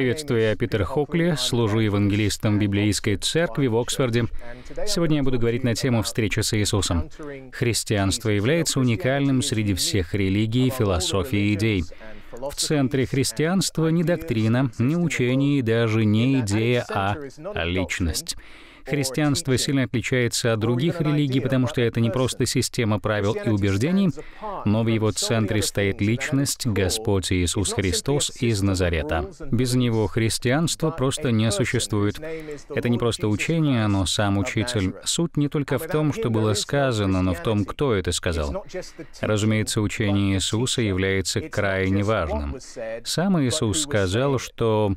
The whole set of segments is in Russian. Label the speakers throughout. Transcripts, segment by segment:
Speaker 1: Приветствую, я Питер Хокли, служу евангелистом Библейской церкви в Оксфорде. Сегодня я буду говорить на тему встречи с Иисусом. Христианство является уникальным среди всех религий, философий и идей. В центре христианства не доктрина, не учение и даже не идея, а личность. Христианство сильно отличается от других религий, потому что это не просто система правил и убеждений, но в его центре стоит личность Господь Иисус Христос из Назарета. Без него христианство просто не существует. Это не просто учение, но сам учитель. Суть не только в том, что было сказано, но в том, кто это сказал. Разумеется, учение Иисуса является крайне важным. Сам Иисус сказал, что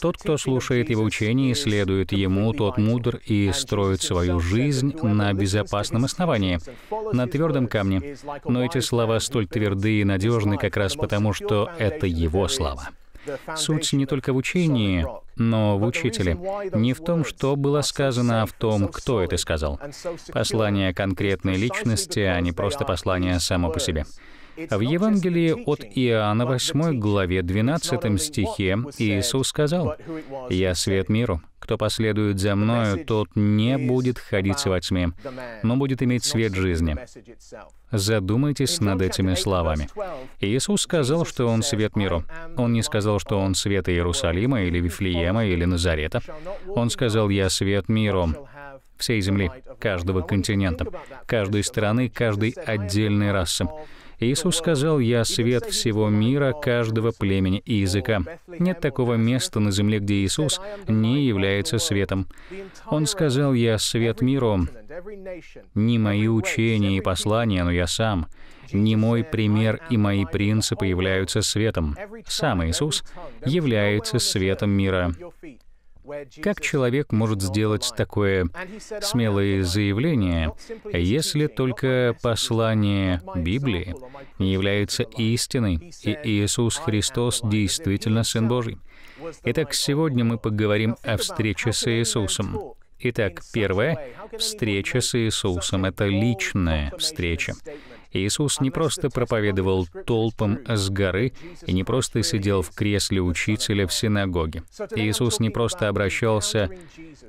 Speaker 1: тот, кто слушает его учение и следует ему, тот мудр и строит свою жизнь на безопасном основании, на твердом камне. Но эти слова столь тверды и надежны как раз потому, что это его слова. Суть не только в учении, но в учителе. Не в том, что было сказано, а в том, кто это сказал. Послание конкретной личности, а не просто послание само по себе. В Евангелии от Иоанна 8 главе 12 стихе Иисус сказал, «Я свет миру. Кто последует за Мною, тот не будет ходить во тьме, но будет иметь свет жизни». Задумайтесь над этими словами. Иисус сказал, что Он свет миру. Он не сказал, что Он свет Иерусалима или Вифлеема или Назарета. Он сказал, «Я свет миру» всей земли, каждого континента, каждой страны, каждой отдельной расы. Иисус сказал, «Я свет всего мира, каждого племени и языка». Нет такого места на земле, где Иисус не является светом. Он сказал, «Я свет миру». Не мои учения и послания, но я сам. Не мой пример и мои принципы являются светом. Сам Иисус является светом мира. Как человек может сделать такое смелое заявление, если только послание Библии не является истиной, и Иисус Христос действительно Сын Божий? Итак, сегодня мы поговорим о встрече с Иисусом. Итак, первое — встреча с Иисусом. Это личная встреча. Иисус не просто проповедовал толпам с горы и не просто сидел в кресле учителя в синагоге. Иисус не просто обращался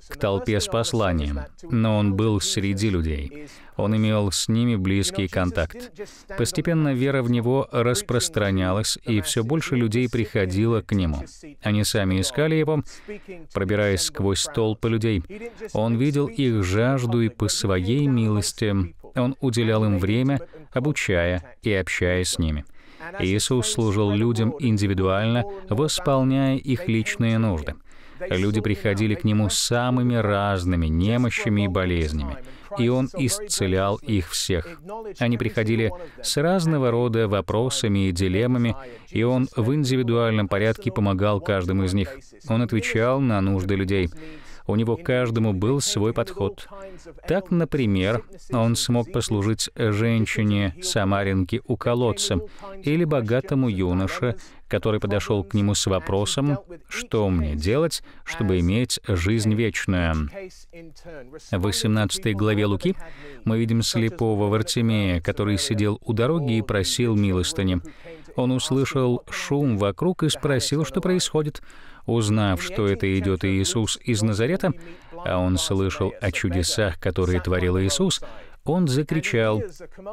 Speaker 1: к толпе с посланием, но Он был среди людей. Он имел с ними близкий контакт. Постепенно вера в Него распространялась, и все больше людей приходило к Нему. Они сами искали Его, пробираясь сквозь толпы людей. Он видел их жажду и по Своей милости он уделял им время, обучая и общаясь с ними. Иисус служил людям индивидуально, восполняя их личные нужды. Люди приходили к Нему самыми разными немощами и болезнями, и Он исцелял их всех. Они приходили с разного рода вопросами и дилеммами, и Он в индивидуальном порядке помогал каждому из них. Он отвечал на нужды людей. У него каждому был свой подход. Так, например, он смог послужить женщине Самаринке у колодца или богатому юноше, который подошел к нему с вопросом, что мне делать, чтобы иметь жизнь вечную. В 18 главе Луки мы видим слепого Вартимея, который сидел у дороги и просил милостыни. Он услышал шум вокруг и спросил, что происходит. Узнав, что это идет Иисус из Назарета, а он слышал о чудесах, которые творил Иисус, он закричал,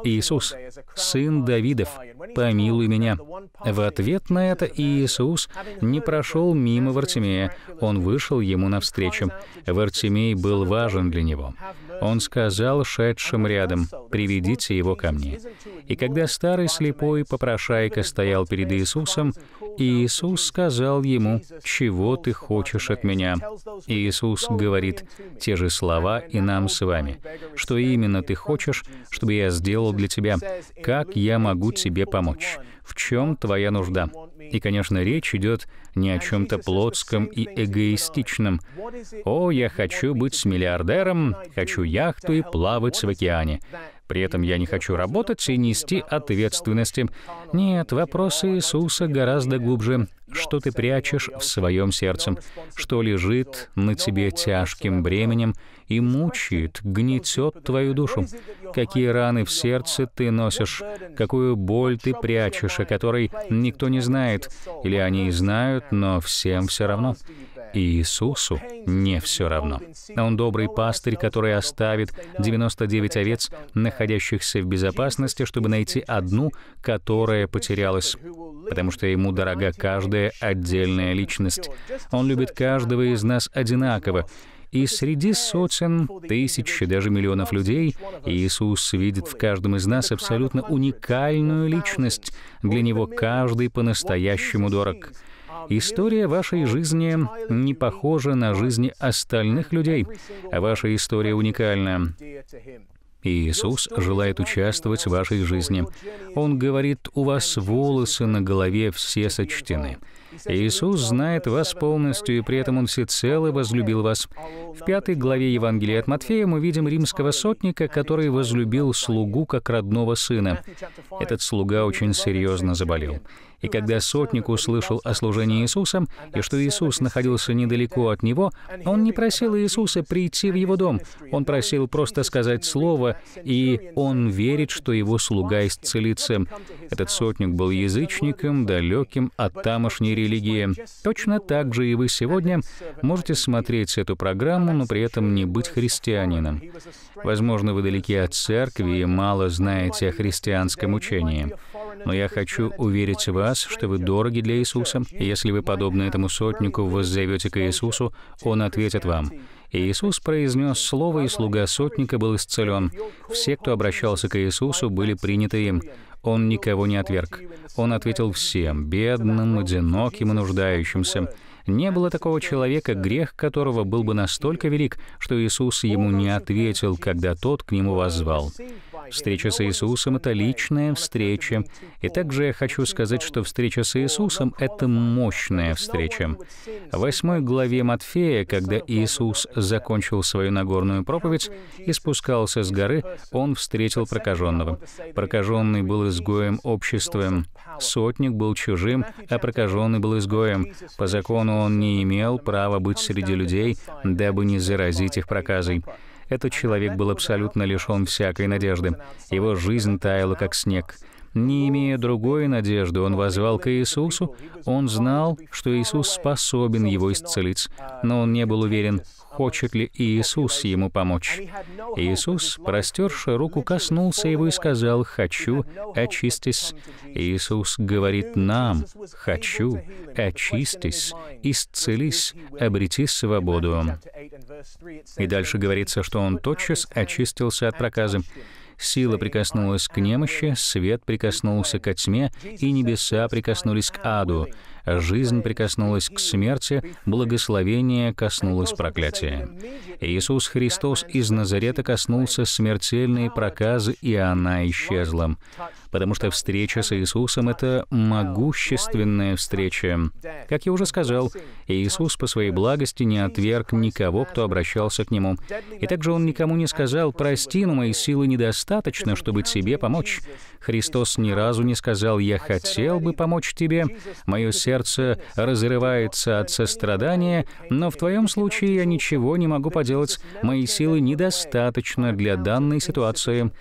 Speaker 1: «Иисус, сын Давидов, помилуй меня». В ответ на это Иисус не прошел мимо Вартимея, он вышел ему навстречу. Вартимей был важен для него. Он сказал шедшим рядом, «Приведите его ко мне». И когда старый слепой попрошайка стоял перед Иисусом, Иисус сказал ему, «Чего ты хочешь от меня?» Иисус говорит те же слова и нам с вами. «Что именно ты хочешь, чтобы я сделал для тебя? Как я могу тебе помочь? В чем твоя нужда?» И, конечно, речь идет не о чем-то плотском и эгоистичном. «О, я хочу быть с миллиардером, хочу яхту и плавать в океане». При этом я не хочу работать и нести ответственности. Нет, вопросы Иисуса гораздо глубже. Что ты прячешь в своем сердце? Что лежит на тебе тяжким бременем и мучает, гнетет твою душу. Какие раны в сердце ты носишь, какую боль ты прячешь, о которой никто не знает, или они и знают, но всем все равно. И Иисусу не все равно. Он добрый пастырь, который оставит 99 овец, находящихся в безопасности, чтобы найти одну, которая потерялась, потому что ему дорога каждая отдельная личность. Он любит каждого из нас одинаково, и среди сотен, тысяч, даже миллионов людей Иисус видит в каждом из нас абсолютно уникальную личность. Для Него каждый по-настоящему дорог. История вашей жизни не похожа на жизни остальных людей, а ваша история уникальна. Иисус желает участвовать в вашей жизни. Он говорит, у вас волосы на голове все сочтены. Иисус знает вас полностью, и при этом Он всецело возлюбил вас. В пятой главе Евангелия от Матфея мы видим римского сотника, который возлюбил слугу как родного сына. Этот слуга очень серьезно заболел. И когда сотник услышал о служении Иисусом, и что Иисус находился недалеко от него, он не просил Иисуса прийти в его дом, он просил просто сказать слово, и он верит, что его слуга исцелится. Этот сотник был язычником, далеким от тамошней религии. Точно так же и вы сегодня можете смотреть эту программу, но при этом не быть христианином. Возможно, вы далеки от церкви и мало знаете о христианском учении. Но я хочу уверить вас, вас, что вы дороги для Иисуса. Если вы, подобно этому сотнику, воззовете к Иисусу, Он ответит вам. Иисус произнес слово, и слуга сотника был исцелен. Все, кто обращался к Иисусу, были приняты им. Он никого не отверг. Он ответил всем, бедным, одиноким и нуждающимся. Не было такого человека, грех которого был бы настолько велик, что Иисус ему не ответил, когда тот к нему воззвал. Встреча с Иисусом — это личная встреча. И также я хочу сказать, что встреча с Иисусом — это мощная встреча. В 8 главе Матфея, когда Иисус закончил свою Нагорную проповедь и спускался с горы, Он встретил прокаженного. Прокаженный был изгоем общества, сотник был чужим, а прокаженный был изгоем. По закону он не имел права быть среди людей, дабы не заразить их проказой. Этот человек был абсолютно лишен всякой надежды. Его жизнь таяла, как снег. Не имея другой надежды, он возвал к Иисусу. Он знал, что Иисус способен его исцелить, но он не был уверен, хочет ли Иисус ему помочь. Иисус, простерши руку, коснулся его и сказал «Хочу, очистись». Иисус говорит нам «Хочу, очистись, исцелись, обрети свободу». И дальше говорится, что он тотчас очистился от проказа. Сила прикоснулась к немощи, свет прикоснулся ко тьме, и небеса прикоснулись к аду. Жизнь прикоснулась к смерти, благословение коснулось проклятия. Иисус Христос из Назарета коснулся смертельной проказы, и она исчезла. Потому что встреча с Иисусом — это могущественная встреча. Как я уже сказал, Иисус по своей благости не отверг никого, кто обращался к Нему. И также Он никому не сказал «Прости, но моей силы недостаточно, чтобы тебе помочь». Христос ни разу не сказал «Я хотел бы помочь тебе, мое сердце сердце разрывается от сострадания, но в твоем случае я ничего не могу поделать, мои силы недостаточно для данной ситуации.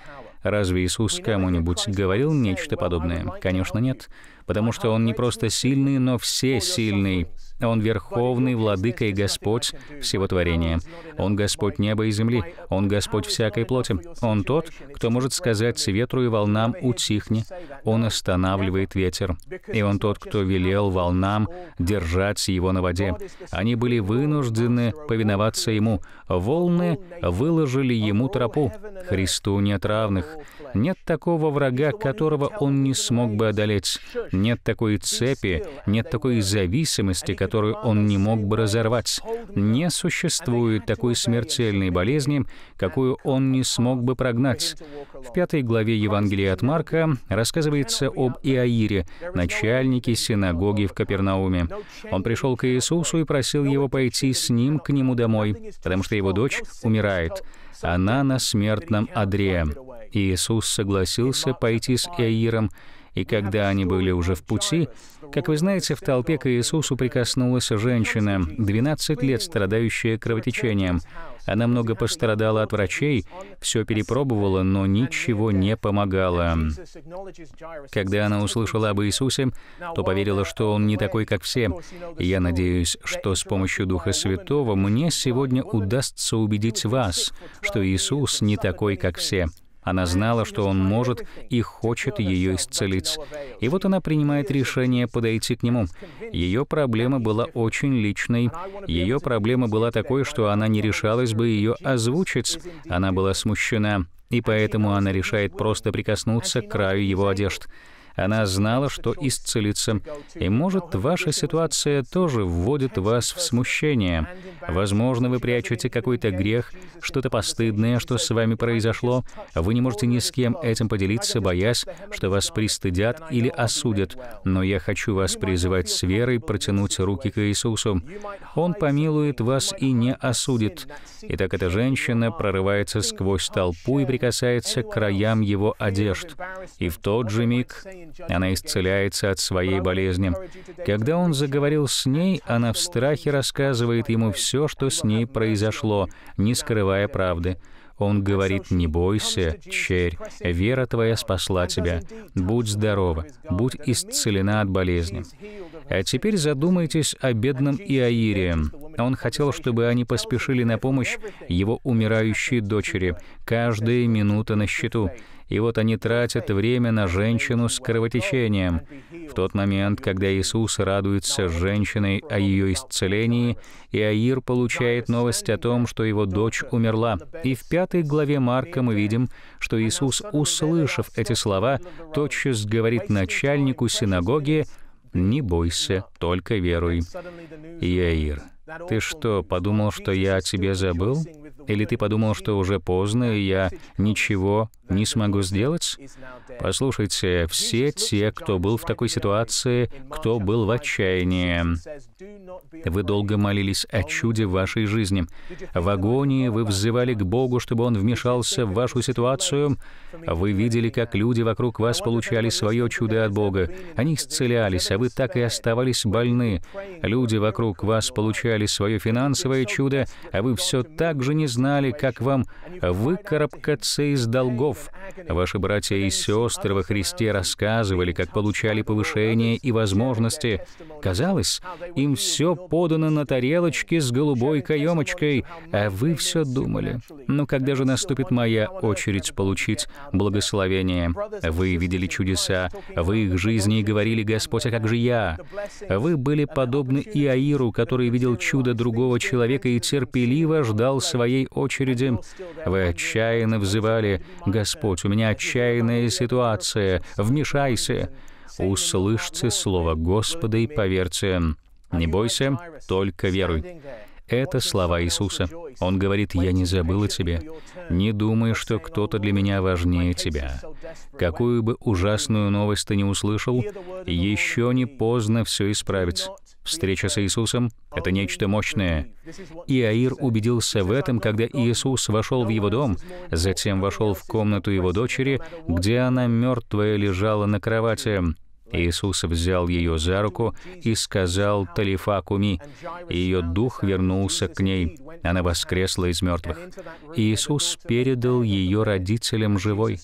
Speaker 1: Разве Иисус кому-нибудь говорил нечто подобное? Конечно, нет. Потому что Он не просто сильный, но все сильный. Он верховный владыка и Господь всего творения. Он Господь неба и земли. Он Господь всякой плоти. Он тот, кто может сказать ветру и волнам «утихни». Он останавливает ветер, и он тот, кто велел волнам держать его на воде. Они были вынуждены повиноваться ему. Волны выложили ему тропу. Христу нет равных. Нет такого врага, которого он не смог бы одолеть. Нет такой цепи, нет такой зависимости, которую он не мог бы разорвать. Не существует такой смертельной болезни, какую он не смог бы прогнать. В пятой главе Евангелия от Марка рассказывает рассказывается об Иаире, начальнике синагоги в Капернауме. Он пришел к Иисусу и просил его пойти с ним к нему домой, потому что его дочь умирает. Она на смертном одре. Иисус согласился пойти с Иаиром, и когда они были уже в пути, как вы знаете, в толпе к Иисусу прикоснулась женщина, 12 лет страдающая кровотечением. Она много пострадала от врачей, все перепробовала, но ничего не помогало. Когда она услышала об Иисусе, то поверила, что Он не такой, как все. Я надеюсь, что с помощью Духа Святого мне сегодня удастся убедить вас, что Иисус не такой, как все. Она знала, что он может и хочет ее исцелить. И вот она принимает решение подойти к нему. Ее проблема была очень личной. Ее проблема была такой, что она не решалась бы ее озвучить. Она была смущена, и поэтому она решает просто прикоснуться к краю его одежд. Она знала, что исцелится. И, может, ваша ситуация тоже вводит вас в смущение. Возможно, вы прячете какой-то грех, что-то постыдное, что с вами произошло. Вы не можете ни с кем этим поделиться, боясь, что вас пристыдят или осудят. Но я хочу вас призывать с верой протянуть руки к Иисусу. Он помилует вас и не осудит. Итак, эта женщина прорывается сквозь толпу и прикасается к краям его одежд. И в тот же миг она исцеляется от своей болезни. Когда он заговорил с ней, она в страхе рассказывает ему все, все, что с ней произошло, не скрывая правды. Он говорит, не бойся, черь, вера твоя спасла тебя. Будь здорова, будь исцелена от болезни. А теперь задумайтесь о бедном Иаире. Он хотел, чтобы они поспешили на помощь его умирающей дочери. Каждая минута на счету. И вот они тратят время на женщину с кровотечением. В тот момент, когда Иисус радуется женщиной о ее исцелении, Иаир получает новость о том, что его дочь умерла. И в пятой главе Марка мы видим, что Иисус, услышав эти слова, тотчас говорит начальнику синагоги, «Не бойся, только веруй». Иаир, ты что, подумал, что я о тебе забыл? Или ты подумал, что уже поздно, и я ничего не смогу сделать? Послушайте, все те, кто был в такой ситуации, кто был в отчаянии, вы долго молились о чуде в вашей жизни. В агонии вы взывали к Богу, чтобы Он вмешался в вашу ситуацию. Вы видели, как люди вокруг вас получали свое чудо от Бога. Они исцелялись, а вы так и оставались больны. Люди вокруг вас получали свое финансовое чудо, а вы все так же не знали, как вам выкарабкаться из долгов отцов. Ваши братья и сестры во Христе рассказывали, как получали повышение и возможности. Казалось, им все подано на тарелочке с голубой каемочкой, а вы все думали. Но когда же наступит моя очередь получить благословение? Вы видели чудеса вы их жизни и говорили, Господь, а как же я? Вы были подобны Иаиру, который видел чудо другого человека и терпеливо ждал своей очереди. Вы отчаянно взывали, Господь, Господь, у меня отчаянная ситуация, вмешайся. Услышьте слово Господа и поверьте. Не бойся, только веруй. Это слова Иисуса. Он говорит, «Я не забыл о тебе. Не думай, что кто-то для меня важнее тебя. Какую бы ужасную новость ты не услышал, еще не поздно все исправить. Встреча с Иисусом — это нечто мощное. Иаир убедился в этом, когда Иисус вошел в его дом, затем вошел в комнату его дочери, где она мертвая лежала на кровати. Иисус взял ее за руку и сказал Талифакуми, и ее дух вернулся к ней. Она воскресла из мертвых. Иисус передал ее родителям живой.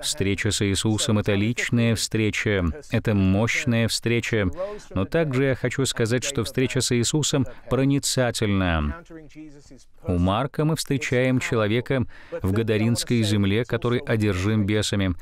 Speaker 1: Встреча с Иисусом — это личная встреча, это мощная встреча. Но также я хочу сказать, что встреча с Иисусом проницательна. У Марка мы встречаем человека в Гадаринской земле, который одержим бесами.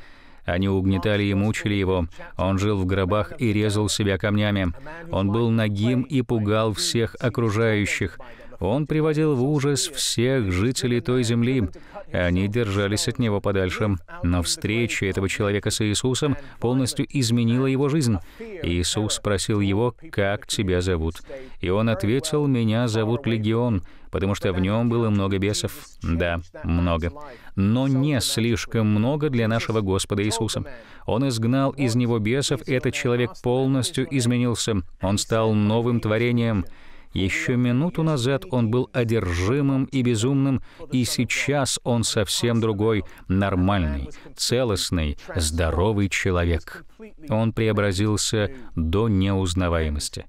Speaker 1: Они угнетали и мучили его. Он жил в гробах и резал себя камнями. Он был нагим и пугал всех окружающих. Он приводил в ужас всех жителей той земли. Они держались от него подальше. Но встреча этого человека с Иисусом полностью изменила его жизнь. Иисус спросил его, «Как тебя зовут?» И он ответил, «Меня зовут Легион» потому что в нем было много бесов. Да, много. Но не слишком много для нашего Господа Иисуса. Он изгнал из него бесов, этот человек полностью изменился. Он стал новым творением. Еще минуту назад он был одержимым и безумным, и сейчас он совсем другой, нормальный, целостный, здоровый человек. Он преобразился до неузнаваемости.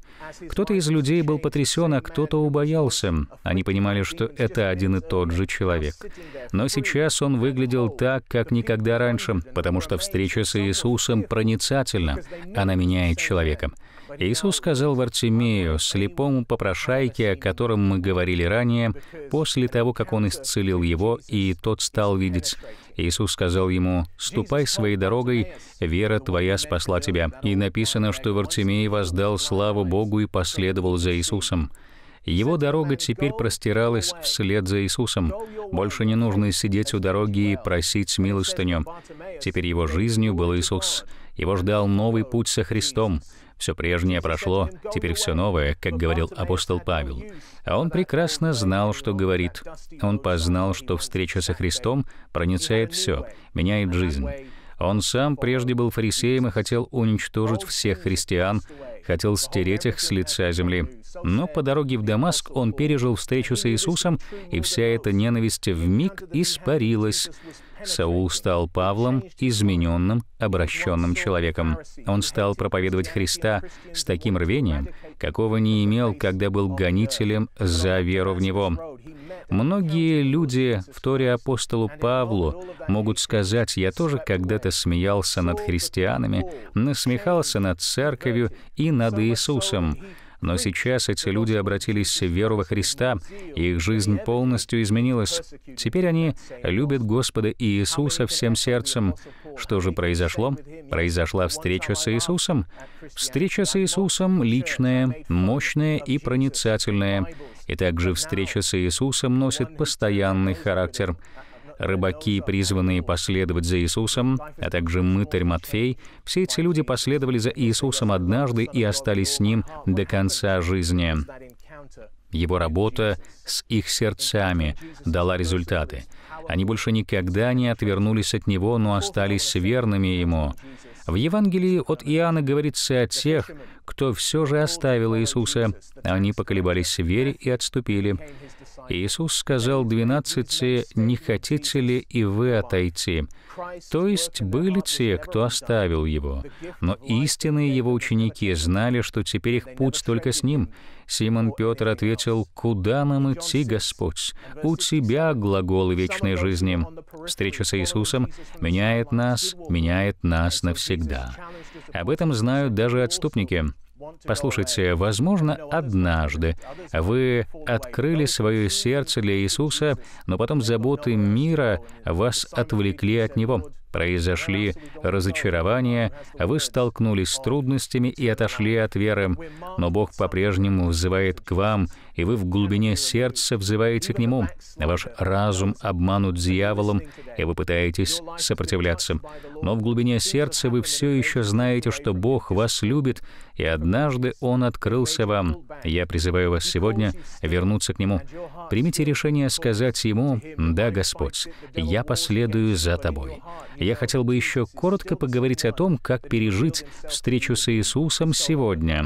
Speaker 1: Кто-то из людей был потрясен, а кто-то убоялся. Они понимали, что это один и тот же человек. Но сейчас он выглядел так, как никогда раньше, потому что встреча с Иисусом проницательна. Она меняет человека. Иисус сказал Вартимею, слепому попрошайке, о котором мы говорили ранее, после того, как он исцелил его, и тот стал видеть. Иисус сказал ему, «Ступай своей дорогой, вера твоя спасла тебя». И написано, что Вартимей воздал славу Богу и последовал за Иисусом. Его дорога теперь простиралась вслед за Иисусом. Больше не нужно сидеть у дороги и просить милостыню. Теперь его жизнью был Иисус. Его ждал новый путь со Христом. Все прежнее прошло, теперь все новое, как говорил апостол Павел. А он прекрасно знал, что говорит. Он познал, что встреча со Христом проницает все, меняет жизнь. Он сам прежде был фарисеем и хотел уничтожить всех христиан, хотел стереть их с лица земли. Но по дороге в Дамаск он пережил встречу с Иисусом, и вся эта ненависть в миг испарилась. Саул стал Павлом, измененным, обращенным человеком. Он стал проповедовать Христа с таким рвением, какого не имел, когда был гонителем за веру в Него. Многие люди в Торе апостолу Павлу могут сказать, «Я тоже когда-то смеялся над христианами, насмехался над церковью и над Иисусом». Но сейчас эти люди обратились в веру во Христа, и их жизнь полностью изменилась. Теперь они любят Господа и Иисуса всем сердцем. Что же произошло? Произошла встреча с Иисусом. Встреча с Иисусом личная, мощная и проницательная. И также встреча с Иисусом носит постоянный характер — рыбаки, призванные последовать за Иисусом, а также мытарь Матфей, все эти люди последовали за Иисусом однажды и остались с Ним до конца жизни. Его работа с их сердцами дала результаты. Они больше никогда не отвернулись от Него, но остались верными Ему. В Евангелии от Иоанна говорится о тех, кто все же оставил Иисуса. Они поколебались в вере и отступили. Иисус сказал двенадцати, «Не хотите ли и вы отойти?» То есть были те, кто оставил Его. Но истинные Его ученики знали, что теперь их путь только с Ним, Симон Петр ответил, «Куда нам идти, Господь? У Тебя глагол вечной жизни». Встреча с Иисусом меняет нас, меняет нас навсегда. Об этом знают даже отступники. Послушайте, возможно, однажды вы открыли свое сердце для Иисуса, но потом заботы мира вас отвлекли от Него произошли разочарования, вы столкнулись с трудностями и отошли от веры, но Бог по-прежнему взывает к вам, и вы в глубине сердца взываете к Нему. Ваш разум обманут дьяволом, и вы пытаетесь сопротивляться. Но в глубине сердца вы все еще знаете, что Бог вас любит, и однажды Он открылся вам. Я призываю вас сегодня вернуться к Нему. Примите решение сказать ему, «Да, Господь, я последую за тобой». Я хотел бы еще коротко поговорить о том, как пережить встречу с Иисусом сегодня.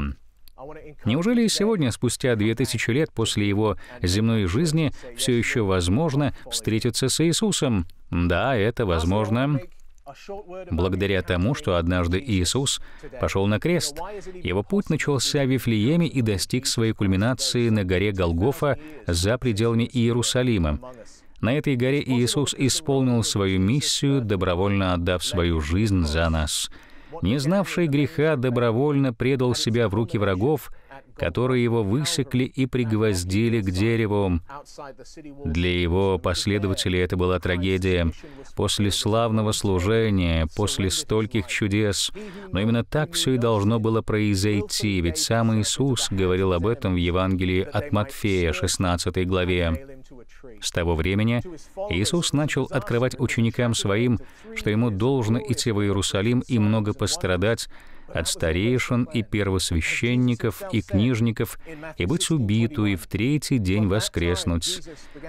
Speaker 1: Неужели и сегодня, спустя 2000 лет после его земной жизни, все еще возможно встретиться с Иисусом? Да, это возможно благодаря тому, что однажды Иисус пошел на крест. Его путь начался в Вифлееме и достиг своей кульминации на горе Голгофа за пределами Иерусалима. На этой горе Иисус исполнил свою миссию, добровольно отдав свою жизнь за нас. Не знавший греха, добровольно предал себя в руки врагов — которые его высекли и пригвоздили к дереву. Для его последователей это была трагедия. После славного служения, после стольких чудес. Но именно так все и должно было произойти, ведь сам Иисус говорил об этом в Евангелии от Матфея, 16 главе. С того времени Иисус начал открывать ученикам Своим, что Ему должно идти в Иерусалим и много пострадать, от старейшин и первосвященников и книжников, и быть убиту, и в третий день воскреснуть.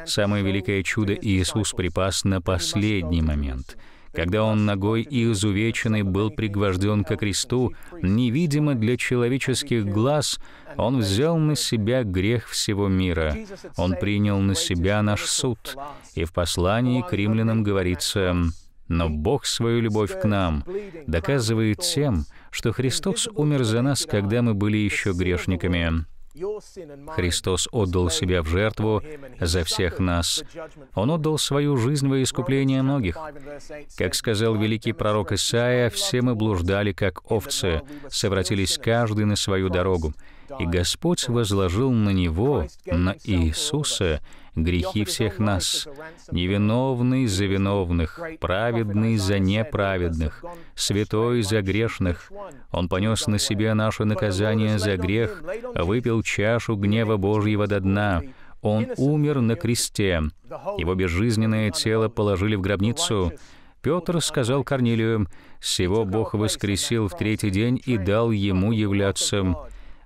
Speaker 1: Самое великое чудо Иисус припас на последний момент — когда он ногой и изувеченный был пригвожден ко кресту, невидимо для человеческих глаз, он взял на себя грех всего мира. Он принял на себя наш суд. И в послании к римлянам говорится, «Но Бог свою любовь к нам доказывает тем, что Христос умер за нас, когда мы были еще грешниками. Христос отдал себя в жертву за всех нас. Он отдал свою жизнь во искупление многих. Как сказал великий пророк Исаия, «Все мы блуждали, как овцы, совратились каждый на свою дорогу, и Господь возложил на Него, на Иисуса, грехи всех нас. Невиновный за виновных, праведный за неправедных, святой за грешных. Он понес на себе наше наказание за грех, выпил чашу гнева Божьего до дна, он умер на кресте. Его безжизненное тело положили в гробницу. Петр сказал Корнилию, «Сего Бог воскресил в третий день и дал ему являться».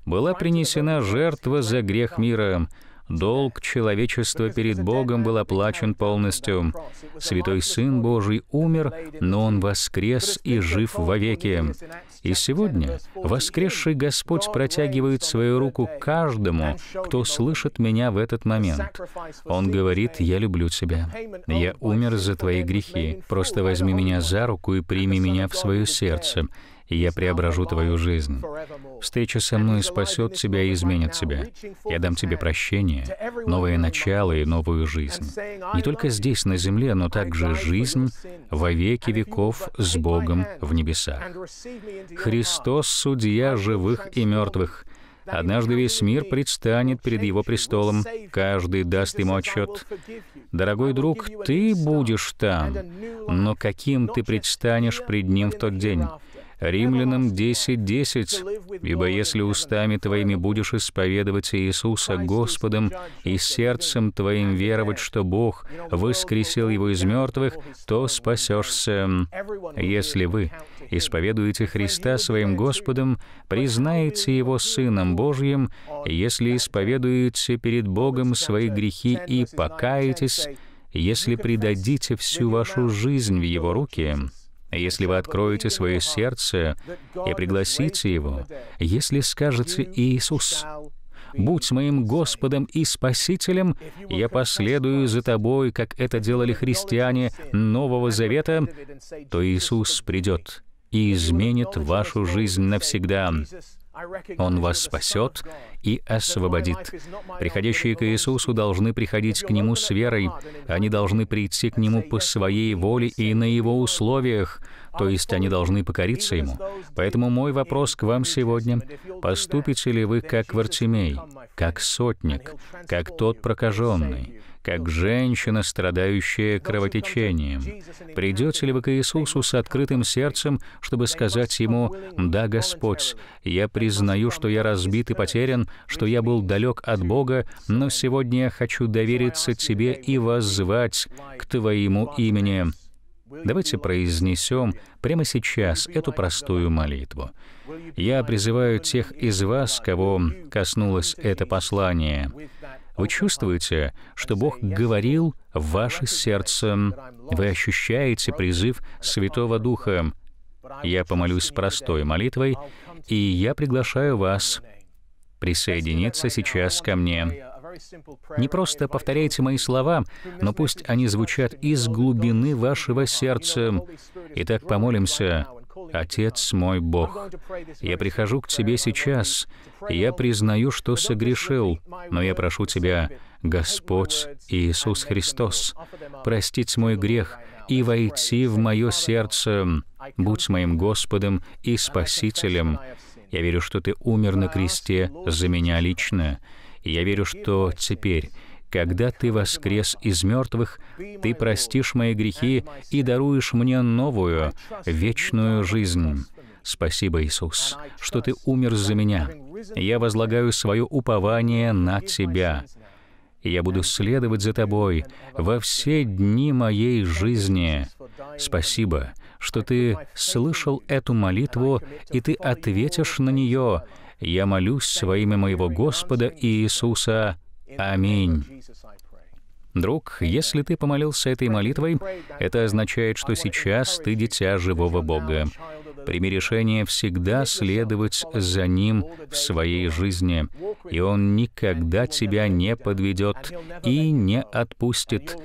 Speaker 1: Была принесена жертва за грех мира, Долг человечества перед Богом был оплачен полностью. Святой Сын Божий умер, но Он воскрес и жив вовеки. И сегодня воскресший Господь протягивает свою руку каждому, кто слышит меня в этот момент. Он говорит, «Я люблю тебя. Я умер за твои грехи. Просто возьми меня за руку и прими меня в свое сердце и я преображу твою жизнь. Встреча со мной спасет тебя и изменит тебя. Я дам тебе прощение, новое начало и новую жизнь. Не только здесь, на земле, но также жизнь во веки веков с Богом в небесах. Христос — судья живых и мертвых. Однажды весь мир предстанет перед его престолом, каждый даст ему отчет. Дорогой друг, ты будешь там, но каким ты предстанешь пред ним в тот день? Римлянам 10.10, 10, «Ибо если устами твоими будешь исповедовать Иисуса Господом и сердцем твоим веровать, что Бог воскресил его из мертвых, то спасешься. Если вы исповедуете Христа своим Господом, признаете Его Сыном Божьим, если исповедуете перед Богом свои грехи и покаетесь, если предадите всю вашу жизнь в Его руки, если вы откроете свое сердце и пригласите Его, если скажете «Иисус, будь моим Господом и Спасителем, я последую за тобой, как это делали христиане Нового Завета, то Иисус придет и изменит вашу жизнь навсегда. Он вас спасет и освободит. Приходящие к Иисусу должны приходить к Нему с верой. Они должны прийти к Нему по своей воле и на Его условиях, то есть они должны покориться Ему. Поэтому мой вопрос к вам сегодня, поступите ли вы как Вартимей, как сотник, как тот прокаженный? как женщина, страдающая кровотечением. Придете ли вы к Иисусу с открытым сердцем, чтобы сказать Ему, «Да, Господь, я признаю, что я разбит и потерян, что я был далек от Бога, но сегодня я хочу довериться Тебе и воззвать к Твоему имени». Давайте произнесем прямо сейчас эту простую молитву. Я призываю тех из вас, кого коснулось это послание. Вы чувствуете, что Бог говорил в ваше сердце. Вы ощущаете призыв Святого Духа. Я помолюсь простой молитвой, и я приглашаю вас присоединиться сейчас ко мне. Не просто повторяйте мои слова, но пусть они звучат из глубины вашего сердца. Итак, помолимся. Отец мой Бог, я прихожу к Тебе сейчас, и я признаю, что согрешил, но я прошу Тебя, Господь Иисус Христос, простить мой грех и войти в мое сердце. Будь моим Господом и Спасителем. Я верю, что Ты умер на кресте за меня лично. И я верю, что теперь когда ты воскрес из мертвых, ты простишь мои грехи и даруешь мне новую, вечную жизнь. Спасибо, Иисус, что ты умер за меня. Я возлагаю свое упование на тебя. Я буду следовать за тобой во все дни моей жизни. Спасибо, что ты слышал эту молитву, и ты ответишь на нее. Я молюсь во имя моего Господа Иисуса. Аминь. Друг, если ты помолился этой молитвой, это означает, что сейчас ты дитя живого Бога. Прими решение всегда следовать за Ним в своей жизни, и Он никогда тебя не подведет и не отпустит.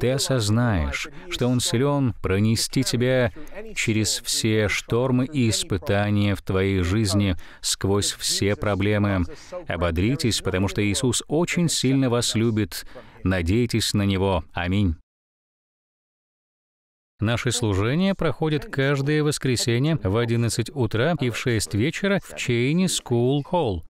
Speaker 1: Ты осознаешь, что Он силен пронести тебя через все штормы и испытания в твоей жизни, сквозь все проблемы. Ободритесь, потому что Иисус очень сильно вас любит, надейтесь на Него. Аминь. Наше служение проходит каждое воскресенье в 11 утра и в 6 вечера в Чейни School Холл.